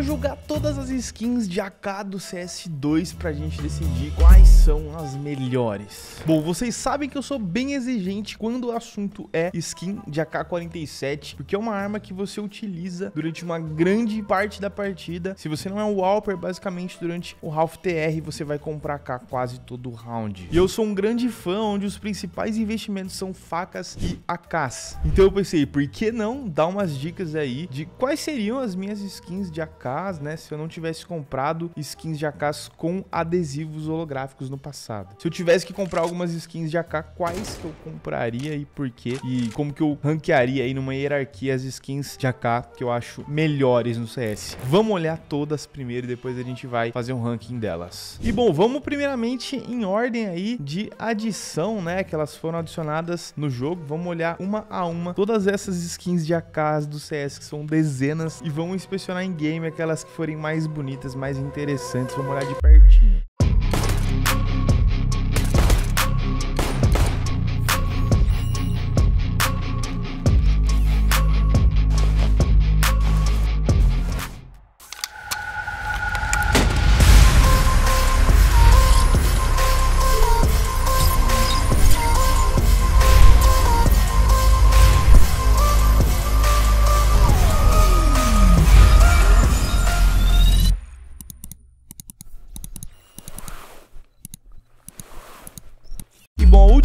vou jogar todas as skins de AK do CS2 pra gente decidir quais são as melhores. Bom, vocês sabem que eu sou bem exigente quando o assunto é skin de AK-47, porque é uma arma que você utiliza durante uma grande parte da partida. Se você não é um Walper, basicamente durante o Half TR você vai comprar AK quase todo round. E eu sou um grande fã onde os principais investimentos são facas e AKs. Então eu pensei, por que não dar umas dicas aí de quais seriam as minhas skins de AK AKs, né? Se eu não tivesse comprado skins de AKs com adesivos holográficos no passado. Se eu tivesse que comprar algumas skins de AK, quais que eu compraria e por quê? E como que eu ranquearia aí numa hierarquia as skins de AK que eu acho melhores no CS. Vamos olhar todas primeiro e depois a gente vai fazer um ranking delas. E bom, vamos primeiramente em ordem aí de adição, né? Que elas foram adicionadas no jogo. Vamos olhar uma a uma todas essas skins de AKs do CS, que são dezenas, e vamos inspecionar em game aqui aquelas que forem mais bonitas, mais interessantes. Vamos olhar de pertinho.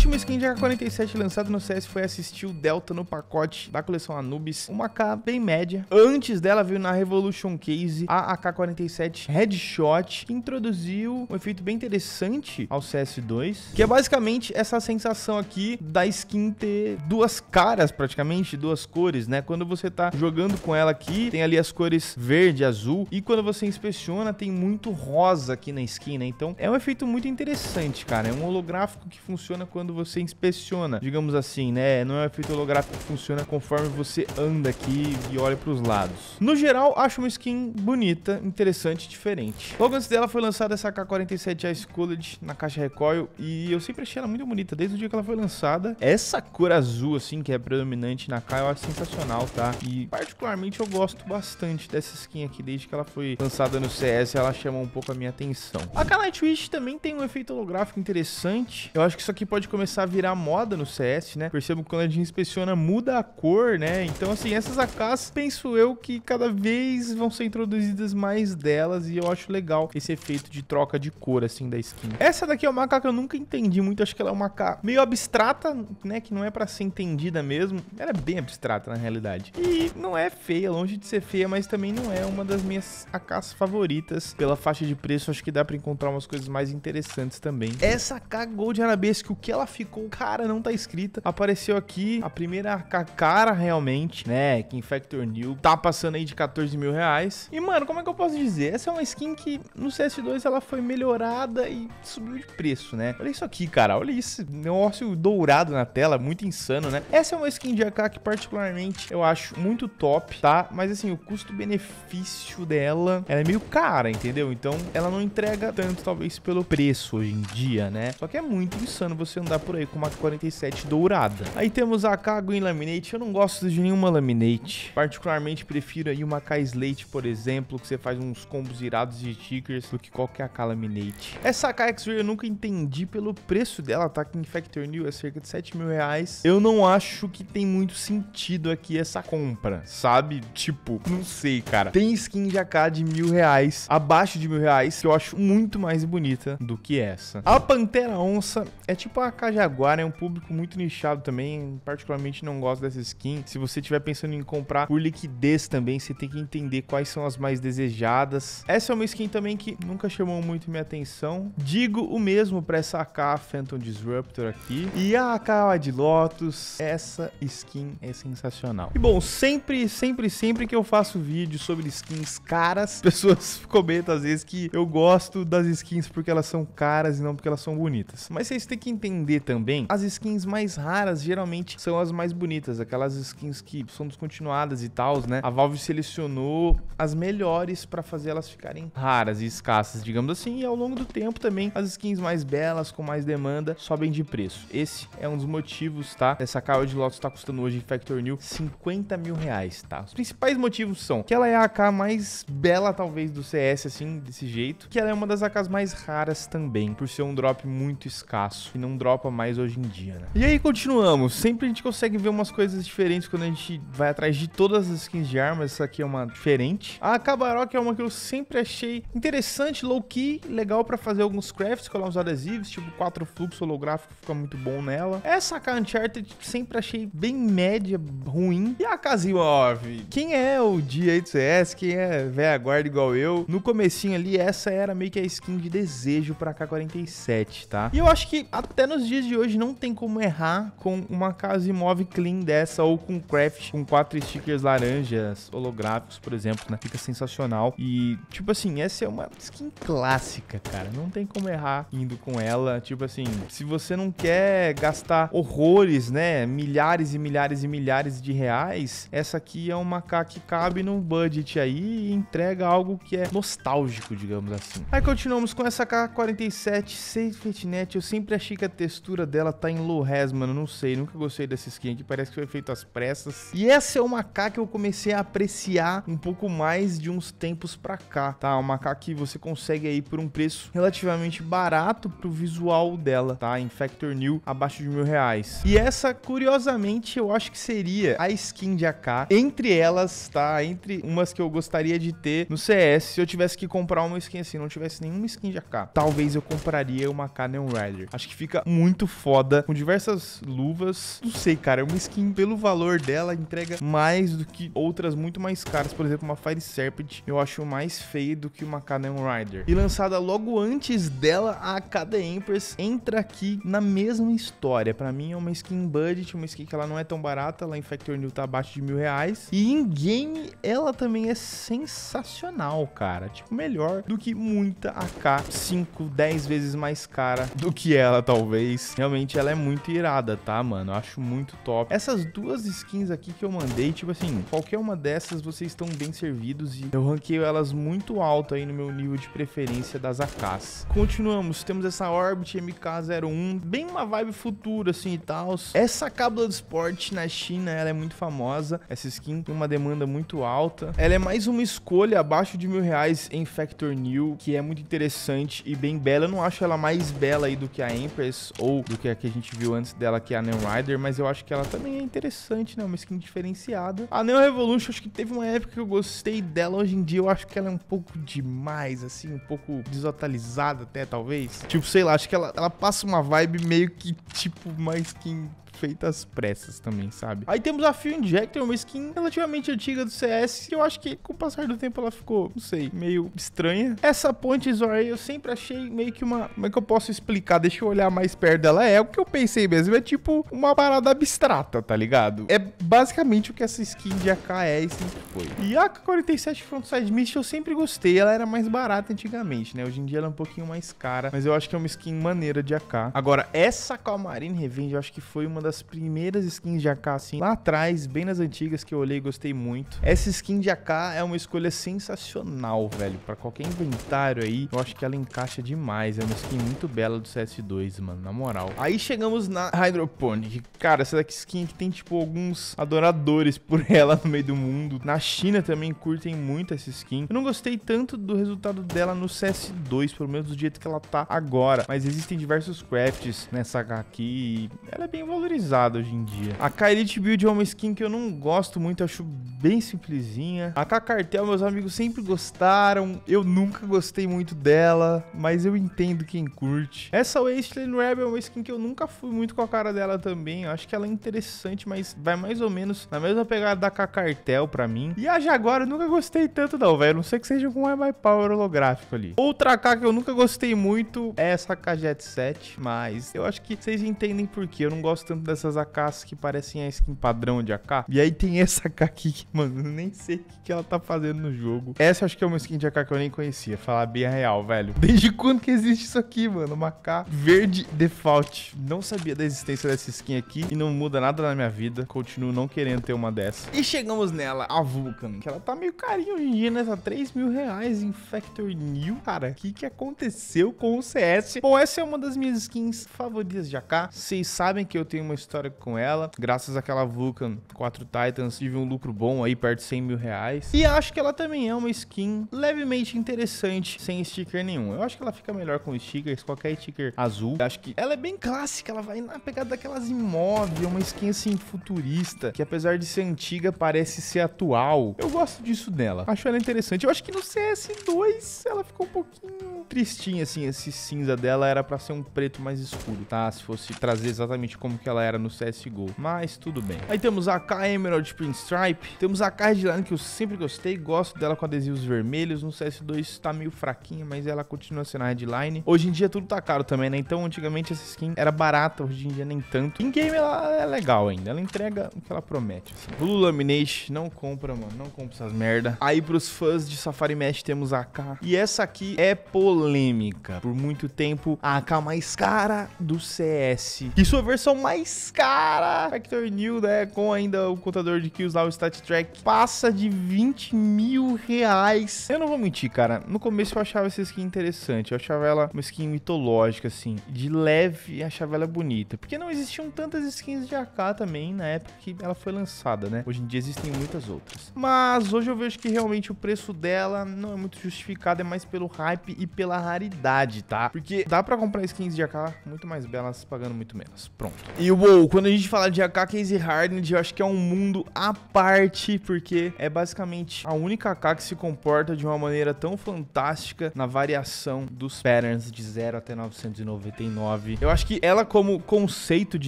última skin de AK-47 lançada no CS foi assistir o Delta no pacote da coleção Anubis, uma AK bem média. Antes dela veio na Revolution Case a AK-47 Headshot, que introduziu um efeito bem interessante ao CS2, que é basicamente essa sensação aqui da skin ter duas caras praticamente, duas cores, né? Quando você tá jogando com ela aqui, tem ali as cores verde, azul, e quando você inspeciona tem muito rosa aqui na skin, né? Então é um efeito muito interessante, cara. É um holográfico que funciona quando você inspeciona, digamos assim, né? Não é um efeito holográfico que funciona conforme você anda aqui e olha para os lados. No geral, acho uma skin bonita, interessante, diferente. Logo antes dela foi lançada essa K47 Ice Cooled na caixa recoil e eu sempre achei ela muito bonita desde o dia que ela foi lançada. Essa cor azul, assim, que é predominante na K, eu acho sensacional, tá? E particularmente eu gosto bastante dessa skin aqui, desde que ela foi lançada no CS, ela chamou um pouco a minha atenção. A K Nightwish também tem um efeito holográfico interessante. Eu acho que isso aqui pode começar começar a virar moda no CS, né? Percebo que quando a gente inspeciona, muda a cor, né? Então, assim, essas AKs, penso eu que cada vez vão ser introduzidas mais delas e eu acho legal esse efeito de troca de cor, assim, da skin. Essa daqui é uma AK que eu nunca entendi muito, acho que ela é uma AK meio abstrata, né? Que não é pra ser entendida mesmo. Ela é bem abstrata, na realidade. E não é feia, longe de ser feia, mas também não é uma das minhas AKs favoritas. Pela faixa de preço, acho que dá pra encontrar umas coisas mais interessantes também. Essa AK Gold Arabesque, o que ela ficou, cara, não tá escrita. Apareceu aqui a primeira cara realmente, né? Que Infector New tá passando aí de 14 mil reais. E, mano, como é que eu posso dizer? Essa é uma skin que no CS2 ela foi melhorada e subiu de preço, né? Olha isso aqui, cara. Olha isso. Negócio dourado na tela, muito insano, né? Essa é uma skin de AK que particularmente eu acho muito top, tá? Mas assim, o custo-benefício dela, ela é meio cara, entendeu? Então ela não entrega tanto, talvez, pelo preço hoje em dia, né? Só que é muito insano você andar por aí com uma 47 dourada. Aí temos a Kago em laminate. Eu não gosto de nenhuma laminate. Particularmente prefiro aí uma K-Slate, por exemplo, que você faz uns combos irados de tickers do que qualquer AK laminate. Essa x Rear eu nunca entendi pelo preço dela, tá? Que em Factor New é cerca de 7 mil reais. Eu não acho que tem muito sentido aqui essa compra, sabe? Tipo, não sei, cara. Tem skin de AK de mil reais, abaixo de mil reais, que eu acho muito mais bonita do que essa. A Pantera Onça é tipo a AK Jaguar é um público muito nichado também, particularmente não gosto dessa skin. Se você estiver pensando em comprar por liquidez também, você tem que entender quais são as mais desejadas. Essa é uma skin também que nunca chamou muito minha atenção. Digo o mesmo para essa AK Phantom Disruptor aqui. E a AK de Lotus, essa skin é sensacional. E bom, sempre, sempre, sempre que eu faço vídeo sobre skins caras, pessoas comentam às vezes que eu gosto das skins porque elas são caras e não porque elas são bonitas. Mas vocês têm que entender também, as skins mais raras geralmente são as mais bonitas, aquelas skins que são descontinuadas e tal, né? A Valve selecionou as melhores para fazer elas ficarem raras e escassas, digamos assim, e ao longo do tempo também as skins mais belas, com mais demanda, sobem de preço. Esse é um dos motivos, tá? Essa KO de Lotus tá custando hoje em Factor New 50 mil reais, tá? Os principais motivos são que ela é a AK mais bela, talvez, do CS, assim, desse jeito, que ela é uma das AKs mais raras também, por ser um drop muito escasso, e não dropa mais hoje em dia, né? E aí continuamos. Sempre a gente consegue ver umas coisas diferentes quando a gente vai atrás de todas as skins de armas. Essa aqui é uma diferente. A Cabaroc é uma que eu sempre achei interessante, low-key, legal para fazer alguns crafts, colar uns adesivos, tipo quatro fluxos holográficos, fica muito bom nela. Essa K Uncharted sempre achei bem média, ruim. E a Kaziov? Quem é o dia do CS? Quem é velha guarda igual eu? No comecinho ali, essa era meio que a skin de desejo pra K-47, tá? E eu acho que até nos dias dias de hoje não tem como errar com uma casa imóvel clean dessa ou com craft com quatro stickers laranjas holográficos, por exemplo, né? Fica sensacional. E, tipo assim, essa é uma skin clássica, cara. Não tem como errar indo com ela. Tipo assim, se você não quer gastar horrores, né? Milhares e milhares e milhares de reais, essa aqui é uma K que cabe num budget aí e entrega algo que é nostálgico, digamos assim. Aí continuamos com essa K47 Safety Fitnet. Eu sempre achei que a textura textura dela tá em low res, mano. Não sei, nunca gostei dessa skin aqui. Parece que foi feito às pressas. E essa é uma K que eu comecei a apreciar um pouco mais de uns tempos pra cá, tá? Uma K que você consegue aí por um preço relativamente barato pro visual dela, tá? Em Factor New, abaixo de mil reais. E essa, curiosamente, eu acho que seria a skin de AK. Entre elas, tá? Entre umas que eu gostaria de ter no CS, se eu tivesse que comprar uma skin assim, não tivesse nenhuma skin de AK. Talvez eu compraria uma AK Neon Rider. Acho que fica muito muito foda, com diversas luvas. Não sei, cara, é uma skin pelo valor dela entrega mais do que outras muito mais caras. Por exemplo, uma Fire Serpent eu acho mais feia do que uma Kaden Rider. E lançada logo antes dela, a Kaden Empress entra aqui na mesma história. Pra mim é uma skin budget, uma skin que ela não é tão barata, lá em Factor New tá abaixo de mil reais. E em game ela também é sensacional, cara. Tipo, melhor do que muita AK, 5, 10 vezes mais cara do que ela, talvez realmente ela é muito irada, tá, mano? Eu acho muito top. Essas duas skins aqui que eu mandei, tipo assim, qualquer uma dessas vocês estão bem servidos e eu ranqueio elas muito alto aí no meu nível de preferência das AKs. Continuamos, temos essa Orbit MK01, bem uma vibe futura, assim, e tal. Essa cábula do esporte na China, ela é muito famosa. Essa skin tem uma demanda muito alta. Ela é mais uma escolha abaixo de mil reais em Factor New, que é muito interessante e bem bela. Eu não acho ela mais bela aí do que a Empress ou do que a que a gente viu antes dela, que é a Neon Rider, mas eu acho que ela também é interessante, né? Uma skin diferenciada. A Neon Revolution, acho que teve uma época que eu gostei dela, hoje em dia eu acho que ela é um pouco demais, assim, um pouco desatualizada até, talvez. Tipo, sei lá, acho que ela, ela passa uma vibe meio que, tipo, uma skin feita às pressas também, sabe? Aí temos a Fio Injector, uma skin relativamente antiga do CS, que eu acho que com o passar do tempo ela ficou, não sei, meio estranha. Essa Ponte aí eu sempre achei meio que uma... Como é que eu posso explicar? Deixa eu olhar mais perto dela. É, o que eu pensei mesmo é tipo uma parada abstrata, tá ligado? É basicamente o que essa skin de AK é e sempre foi. E a AK-47 Frontside Mist eu sempre gostei, ela era mais barata antigamente, né? Hoje em dia ela é um pouquinho mais cara, mas eu acho que é uma skin maneira de AK. Agora, essa Calmarine Revenge eu acho que foi uma das primeiras skins de AK, assim, lá atrás, bem nas antigas que eu olhei e gostei muito. Essa skin de AK é uma escolha sensacional, velho, pra qualquer inventário aí. Eu acho que ela encaixa demais, é uma skin muito bela do CS2, mano, na moral. Aí chegamos na Hydroponic. Cara, essa daqui é skin que tem, tipo, alguns adoradores por ela no meio do mundo. Na China também curtem muito essa skin. Eu não gostei tanto do resultado dela no CS2, pelo menos do jeito que ela tá agora. Mas existem diversos crafts nessa aqui e ela é bem valorizada hoje em dia. A Kylite Build é uma skin que eu não gosto muito, acho bem simplesinha. A K-Cartel, meus amigos sempre gostaram, eu nunca gostei muito dela, mas eu entendo quem curte. Essa Wasteland Rebel é uma skin que eu nunca fui muito com a cara dela também, eu acho que ela é interessante, mas vai mais ou menos na mesma pegada da K-Cartel pra mim. E a Jaguar eu nunca gostei tanto não, velho, não sei que seja com um My Power holográfico ali. Outra K que eu nunca gostei muito é essa KJet 7, mas eu acho que vocês entendem por que eu não gosto tanto dessas AKs que parecem a skin padrão de AK. E aí tem essa AK aqui que, mano, nem sei o que, que ela tá fazendo no jogo. Essa acho que é uma skin de AK que eu nem conhecia, falar bem a real, velho. Desde quando que existe isso aqui, mano? Uma AK verde default. Não sabia da existência dessa skin aqui e não muda nada na minha vida. Continuo não querendo ter uma dessa. E chegamos nela, a Vulcan, que ela tá meio carinha hoje em dia, nessa né? tá 3 mil reais em Factor New. Cara, o que que aconteceu com o CS? Bom, essa é uma das minhas skins favoritas de AK. Vocês sabem que eu tenho uma história com ela. Graças àquela Vulcan 4 Titans, tive um lucro bom aí, perto de 100 mil reais. E acho que ela também é uma skin levemente interessante, sem sticker nenhum. Eu acho que ela fica melhor com stickers, qualquer sticker azul. Eu acho que ela é bem clássica, ela vai na pegada daquelas imóveis, uma skin assim futurista, que apesar de ser antiga, parece ser atual. Eu gosto disso dela. Acho ela interessante. Eu acho que no CS2 ela ficou um pouquinho tristinha, assim. Esse cinza dela era pra ser um preto mais escuro, tá? Se fosse trazer exatamente como que ela ela era no CSGO, mas tudo bem. Aí temos a K Emerald Print Stripe, temos a Cardline que eu sempre gostei, gosto dela com adesivos vermelhos, no CS2 tá meio fraquinha, mas ela continua sendo a headline. Hoje em dia tudo tá caro também, né? Então antigamente essa skin era barata, hoje em dia nem tanto. Em game ela é legal ainda, ela entrega o que ela promete. Assim. Blue Lamination. não compra, mano, não compra essas merda. Aí pros fãs de Safari Mesh temos a AK, e essa aqui é polêmica. Por muito tempo, a AK mais cara do CS. E sua versão mais mas, cara, Factor New, né, com ainda o contador de kills lá, o Stat Track, passa de 20 mil reais. Eu não vou mentir, cara. No começo eu achava essa skin interessante. Eu achava ela uma skin mitológica, assim. De leve, achava ela bonita. Porque não existiam tantas skins de AK também na época que ela foi lançada, né? Hoje em dia existem muitas outras. Mas hoje eu vejo que realmente o preço dela não é muito justificado, é mais pelo hype e pela raridade, tá? Porque dá pra comprar skins de AK muito mais belas pagando muito menos. Pronto. E o Uou, quando a gente fala de AK Case Hardened, eu acho que é um mundo à parte, porque é basicamente a única AK que se comporta de uma maneira tão fantástica na variação dos patterns de 0 até 999. Eu acho que ela como conceito de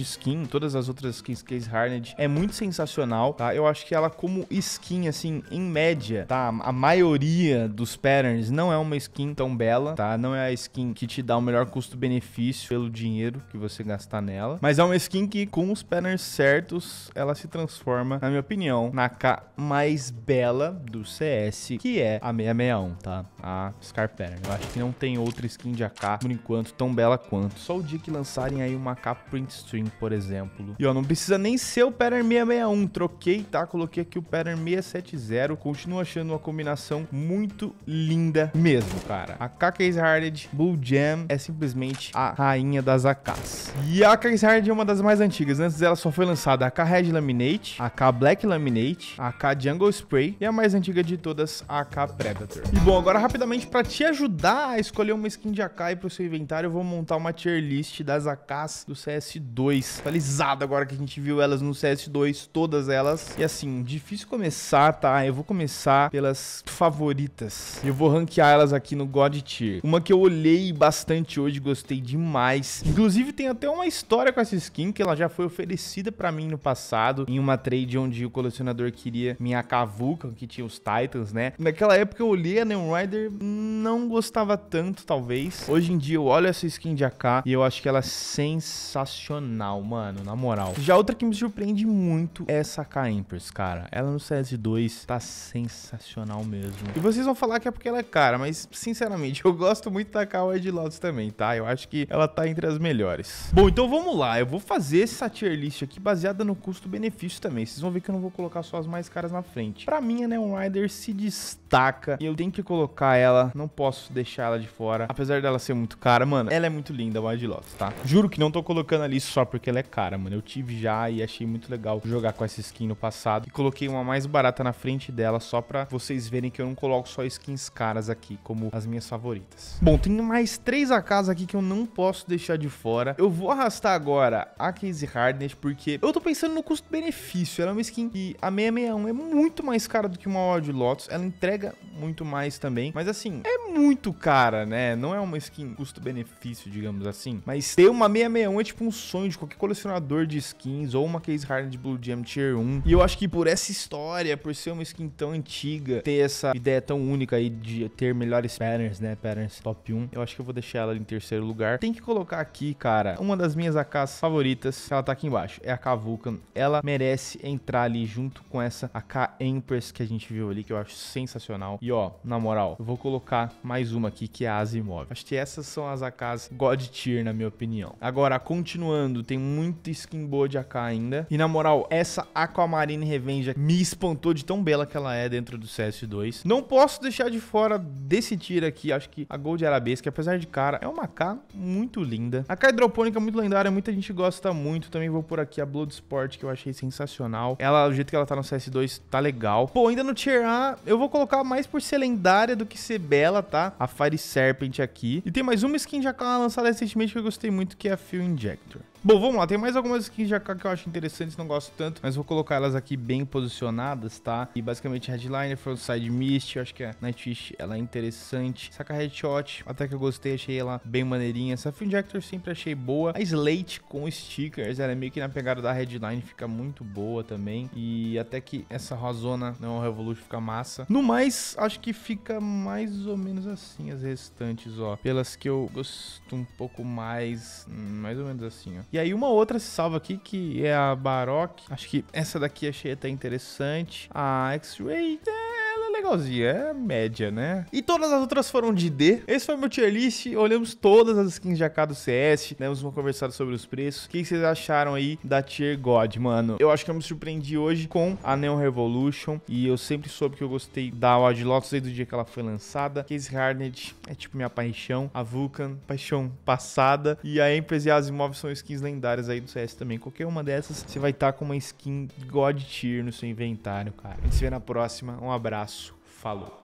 skin, todas as outras skins Case é Hardened, é muito sensacional, tá? Eu acho que ela como skin, assim, em média, tá? A maioria dos patterns não é uma skin tão bela, tá? Não é a skin que te dá o melhor custo-benefício pelo dinheiro que você gastar nela, mas é uma skin Assim que, com os patterns certos, ela se transforma, na minha opinião, na K mais bela do CS, que é a 661, tá? A Scar Pattern. Eu acho que não tem outra skin de AK, por enquanto, tão bela quanto. Só o dia que lançarem aí uma AK Print String, por exemplo. E, ó, não precisa nem ser o pattern 661. Troquei, tá? Coloquei aqui o pattern 670. Continuo achando uma combinação muito linda mesmo, cara. A AK Case Harded Bull Jam é simplesmente a rainha das AKs. E a AK Case Harded é uma das mais antigas, antes dela só foi lançada a K Red Laminate, a K Black Laminate, a K Jungle Spray e a mais antiga de todas, a AK Predator. E bom, agora rapidamente, para te ajudar a escolher uma skin de AK para o seu inventário, eu vou montar uma tier list das AKs do CS2, atualizada agora que a gente viu elas no CS2, todas elas. E assim, difícil começar, tá? Eu vou começar pelas favoritas. Eu vou ranquear elas aqui no God Tier. Uma que eu olhei bastante hoje, gostei demais. Inclusive, tem até uma história com essa skin, que ela já foi oferecida para mim no passado, em uma trade onde o colecionador queria minha Cavuca, que tinha os Titans, né? Naquela época eu olhei a Neon Rider, não gostava tanto, talvez. Hoje em dia eu olho essa skin de AK e eu acho que ela é sensacional, mano, na moral. Já outra que me surpreende muito é essa AK Empress, cara. Ela no CS2 tá sensacional mesmo. E vocês vão falar que é porque ela é cara, mas sinceramente, eu gosto muito da AK Wide também, tá? Eu acho que ela tá entre as melhores. Bom, então vamos lá. Eu vou fazer fazer essa tier list aqui baseada no custo-benefício também. Vocês vão ver que eu não vou colocar só as mais caras na frente. Pra mim, a Neon Rider se destaca e eu tenho que colocar ela, não posso deixar ela de fora. Apesar dela ser muito cara, mano, ela é muito linda, a Wild Lotus, tá? Juro que não tô colocando ali só porque ela é cara, mano. Eu tive já e achei muito legal jogar com essa skin no passado. E coloquei uma mais barata na frente dela só pra vocês verem que eu não coloco só skins caras aqui como as minhas favoritas. Bom, tem mais três AKs aqui que eu não posso deixar de fora. Eu vou arrastar agora a Casey Hardness, porque eu tô pensando no custo-benefício. Ela é uma skin que a 661 é muito mais cara do que uma Wild Lotus, ela entrega muito mais também, mas assim, é muito cara, né? Não é uma skin custo-benefício, digamos assim, mas ter uma 661 é tipo um sonho de qualquer colecionador de skins ou uma Casey Hardness Blue Gem Tier 1. E eu acho que por essa história, por ser uma skin tão antiga, ter essa ideia tão única aí de ter melhores patterns, né? Patterns top 1, eu acho que eu vou deixar ela em terceiro lugar. Tem que colocar aqui, cara, uma das minhas AKs favoritas ela tá aqui embaixo, é a K-Vulcan. Ela merece entrar ali junto com essa AK-Empress que a gente viu ali, que eu acho sensacional. E ó, na moral, eu vou colocar mais uma aqui, que é a Asimov. Acho que essas são as AKs God Tier, na minha opinião. Agora, continuando, tem muita skin boa de AK ainda. E na moral, essa Aquamarine Revenge me espantou de tão bela que ela é dentro do CS2. Não posso deixar de fora desse tiro aqui, acho que a Gold Arabesque, apesar de cara, é uma AK muito linda. A AK hidropônica é muito lendária, muita gente gosta gosta muito. Também vou por aqui a Bloodsport, que eu achei sensacional. Ela, o jeito que ela tá no CS2 tá legal. Pô, ainda no Tier A, eu vou colocar mais por ser lendária do que ser bela, tá? A Fire Serpent aqui. E tem mais uma skin já lançada recentemente que eu gostei muito, que é a Fuel Injector. Bom, vamos lá. Tem mais algumas skins de AK que eu acho interessantes, não gosto tanto, mas vou colocar elas aqui bem posicionadas, tá? E basicamente Headliner, Frontside Mist, eu acho que a Nightwish, ela é interessante. Saca Headshot, até que eu gostei, achei ela bem maneirinha. Essa injector sempre achei boa. A Slate com stickers, ela é meio que na pegada da Headline, fica muito boa também. E até que essa Rosona, não, é Revolution fica massa. No mais, acho que fica mais ou menos assim as restantes, ó. Pelas que eu gosto um pouco mais, hum, mais ou menos assim, ó. E aí uma outra se salva aqui, que é a Baroque. Acho que essa daqui achei até interessante. A X-Ray... É legalzinha, é média, né? E todas as outras foram de D. Esse foi meu tier list. Olhamos todas as skins de AK do CS. Demos né? uma conversada sobre os preços. O que vocês acharam aí da tier God, mano? Eu acho que eu me surpreendi hoje com a Neon Revolution. E eu sempre soube que eu gostei da Wild Lotus desde o dia que ela foi lançada. Case Hardened é tipo minha paixão. A Vulcan, paixão passada. E a Empress e as Asimov são skins lendárias aí do CS também. Qualquer uma dessas, você vai estar tá com uma skin God Tier no seu inventário, cara. A gente se vê na próxima. Um abraço falou.